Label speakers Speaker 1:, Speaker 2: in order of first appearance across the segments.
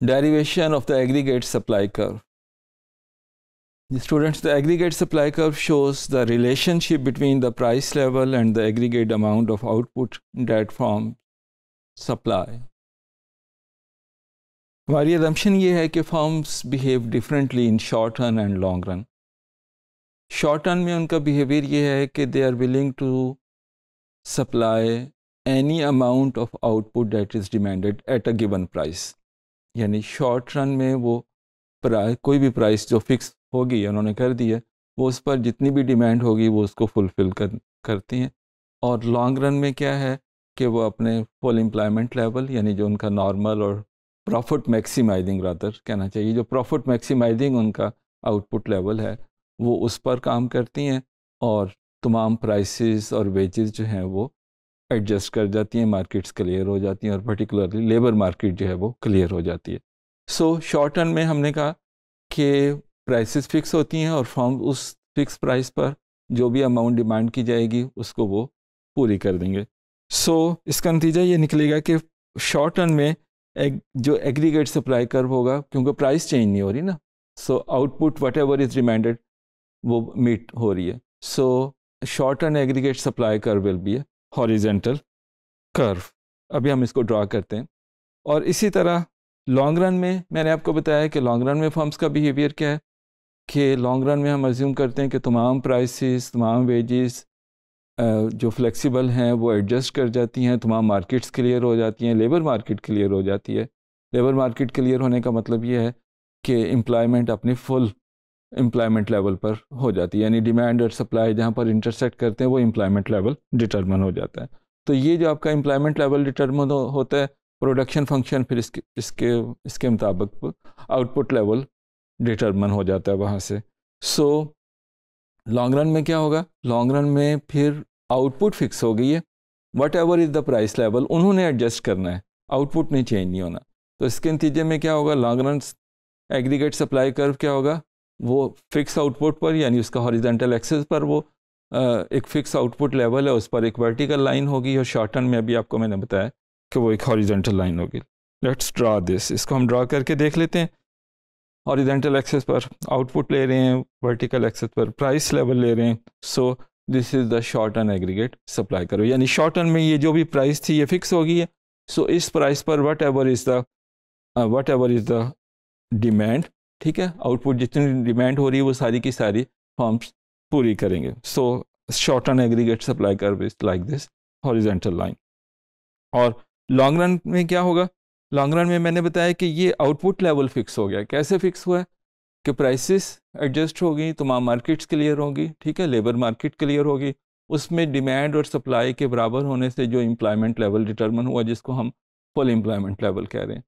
Speaker 1: derivation of the aggregate supply curve. The students, the aggregate supply curve shows the relationship between the price level and the aggregate amount of output that from supply. Our assumption is that firms behave differently in short run and long run. Short run, their behavior is that they are willing to supply any amount of output that is demanded at a given price. यानी short run में वो price कोई भी price जो fix होगी उन्होंने कर दी है वो उस पर जितनी भी डिमांड होगी वो उसको फुलफ़िल कर करती हैं और लॉन्ग रन में क्या है कि वो अपने फुल एम्प्लॉयमेंट लेवल यानी जो उनका नॉर्मल और प्रॉफिट मैक्सिमाइजिंग रातर कहना चाहिए जो प्रॉफिट मैक्सिमाइजिंग उनका आउटपुट लेवल है वो उस पर काम करती हैं और तमाम प्राइसेस और वेजेस जो हैं वो एडजस्ट कर जाती हैं मार्केट्स क्लियर हो जाती हैं और पर्टिकुलरली लेबर मार्केट जो है वो क्लियर हो जाती है सो शॉर्ट टर्म में हमने कहा कि प्राइसेस फिक्स होती हैं और फॉर्म उस फिक्स प्राइस पर जो भी अमाउंट डिमांड की जाएगी उसको वो पूरी कर देंगे सो so, इसका नतीजा ये निकलेगा कि शॉर्ट टर्म में एक जो एग्रीगेट सप्लाई कर्व होगा क्योंकि प्राइस चेंज नहीं हो रही ना so output whatever is reminded वो मीट हो रही है so short term aggregate supply curve will be horizontal curve अभी हम इसको ड्रा करते हैं और इसी तरह लॉन्ग रन में मैंने आपको बताया कि लॉन्ग रन में फर्म्स का बिहेवियर क्या है कि लॉन्ग रन में हम अज्यूम करते हैं कि तमाम प्राइसेस तमाम वेजेस जो फ्लेक्सिबल हैं वो एडजस्ट कर जाती हैं तमाम मार्केट्स क्लियर हो जाती हैं लेबर मार्केट क्लियर हो जाती है लेबर मार्केट क्लियर होने का मतलब ये है कि एम्प्लॉयमेंट अपनी फुल एम्प्लॉयमेंट लेवल पर हो जाती है यानी डिमांड और सप्लाई जहाँ पर इंटरसेक्ट करते हैं वो एम्प्लॉयमेंट लेवल डिटर्मन हो जाता है तो ये जो आपका एम्प्लॉयमेंट लेवल डिटर्मन होता है प्रोडक्शन फंक्शन फिर इसके इसके इसके मुताबिक आउटपुट लेवल डिटर्मन हो जाता है वहाँ से सो लॉन्ग रन में क्या होगा लॉन्ग रन में फिर आउटपुट फिक्स हो गई है whatever is the price level उन्होंने एडजस्ट करना है आउटपुट नहीं चेंज नहीं होना तो इसके नतीजे में क्या होगा long run aggregate supply curve क्या होगा वो फिक्स आउटपुट पर यानी उसका हॉरिजेंटल एक्सेस पर वो एक फिक्स आउटपुट लेवल है उस पर एक वर्टिकल लाइन होगी और शॉर्ट टर्न में अभी आपको मैंने बताया कि वो एक हॉरिजेंटल लाइन होगी लेट्स ड्रा दिस इसको हम ड्रा करके देख लेते हैं हॉरिजेंटल एक्सेस पर आउटपुट ले रहे हैं वर्टिकल एक्सेस पर प्राइस लेवल ले रहे हैं so this is the short term aggregate supply curve यानी शॉर्ट टर्न में ये जो भी प्राइस थी ये फिक्स होगी है सो so, इस प्राइस पर whatever is the whatever is the demand ठीक है आउटपुट जितनी डिमांड हो रही है वो सारी की सारी फॉर्म्स पूरी करेंगे so short run aggregate supply curve like this horizontal line और लॉन्ग रन में क्या होगा लॉन्ग रन में मैंने बताया कि ये आउटपुट लेवल फिक्स हो गया कैसे फिक्स हुआ है कि प्राइसेस एडजस्ट होगी तमाम मार्केट्स क्लियर होगी ठीक है लेबर मार्केट क्लियर होगी उसमें डिमांड और सप्लाई के बराबर होने से जो एम्प्लॉयमेंट लेवल डिटर्मन हुआ जिसको हम फुल एम्प्लॉयमेंट लेवल कह रहे हैं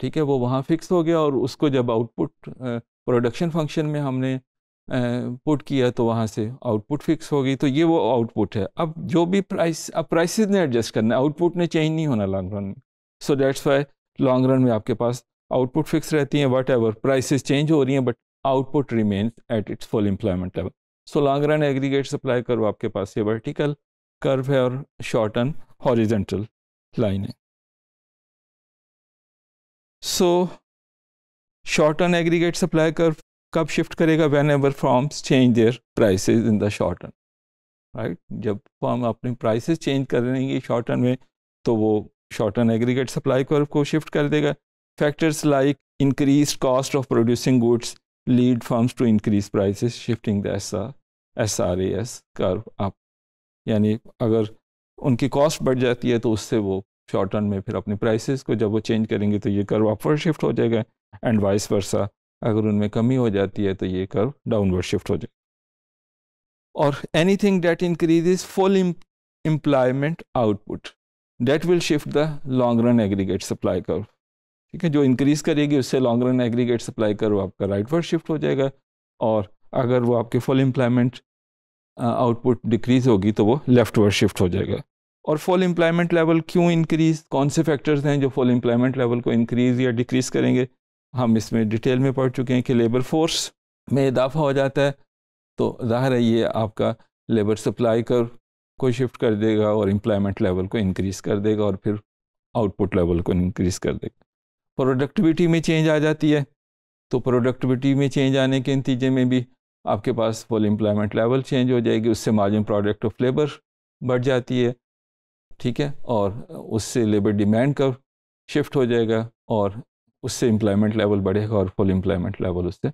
Speaker 1: ठीक है वो वहाँ फिक्स हो गया और उसको जब आउटपुट प्रोडक्शन फंक्शन में हमने पुट किया तो वहाँ से आउटपुट फिक्स हो गई तो ये वो आउटपुट है अब जो भी प्राइस अब प्राइसेस ने एडजस्ट करना है आउटपुट ने चेंज नहीं होना लॉन्ग रन में so that's why long run में आपके पास आउटपुट फिक्स रहती हैं वट एवर प्राइसेज चेंज हो रही हैं but output remains at its full employment level so long run aggregate supply curve आपके पास ये वर्टिकल कर्व है और शॉर्ट एंड हॉरिजेंटल लाइन है so short term aggregate supply curve कब शिफ्ट करेगा whenever firms change their prices in the short term right जब firm अपने prices change कर करेंगे शॉर्ट टर्न में तो वो short term aggregate supply curve को शिफ्ट कर देगा factors like increase cost of producing goods lead firms to increase prices shifting the S S R S curve आप यानी अगर उनकी कॉस्ट बढ़ जाती है तो उससे वो शॉर्ट रन में फिर अपनी प्राइसेस को जब वो चेंज करेंगे तो ये कर्व अपवर्ड शिफ्ट हो जाएगा एंड वाइस वर्सा अगर उनमें कमी हो जाती है तो ये कर्व डाउनवर्ड शिफ्ट हो जाएगा और anything that increase full employment output that will shift the long run aggregate supply curve ठीक है जो इंक्रीज़ करेगी उससे long run aggregate supply curve आपका राइट वर्ड शिफ्ट हो जाएगा और अगर वो आपके फुल एम्प्लॉयमेंट आउटपुट डिक्रीज़ होगी तो वो लेफ्ट वर्ड शिफ्ट हो जाएगा और फुल एम्प्लॉयमेंट लेवल क्यों इंक्रीज कौन से फैक्टर्स हैं जो फुल एम्प्लॉयमेंट लेवल को इंक्रीज या डिक्रीज़ करेंगे हम इसमें डिटेल में पढ़ चुके हैं कि लेबर फोर्स में इजाफा हो जाता है तो ज़ाहिर है ये आपका लेबर सप्लाई कर को शिफ्ट कर देगा और एम्प्लॉयमेंट लेवल को इंक्रीज़ कर देगा और फिर आउटपुट लेवल को इंक्रीज़ कर देगा प्रोडक्टिविटी में चेंज आ जाती है तो प्रोडक्टिविटी में चेंज आने के नतीजे में भी आपके पास फुल एम्प्लॉयमेंट लेवल चेंज हो जाएगी उससे मार्जिन प्रोडक्ट ऑफ लेबर बढ़ जाती है ठीक है और उससे लेबर डिमांड का शिफ्ट हो जाएगा और उससे एम्प्लॉयमेंट लेवल बढ़ेगा और फुल एम्प्लॉयमेंट लेवल उससे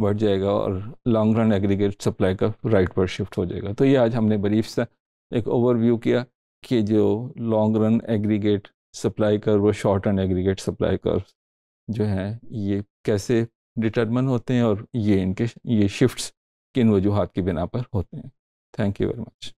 Speaker 1: बढ़ जाएगा और लॉन्ग रन एग्रीगेट सप्लाई का राइट पर शिफ्ट हो जाएगा तो ये आज हमने बरीफ सा एक ओवरव्यू किया कि जो लॉन्ग रन एग्रीगेट सप्लाई कर वो शॉर्ट रन एग्रीगेट सप्लाई कर जो हैं ये कैसे डिटर्मन होते हैं और ये इनके ये शिफ्ट्स किन वजूहत की बिना पर होते हैं थैंक यू वेरी मच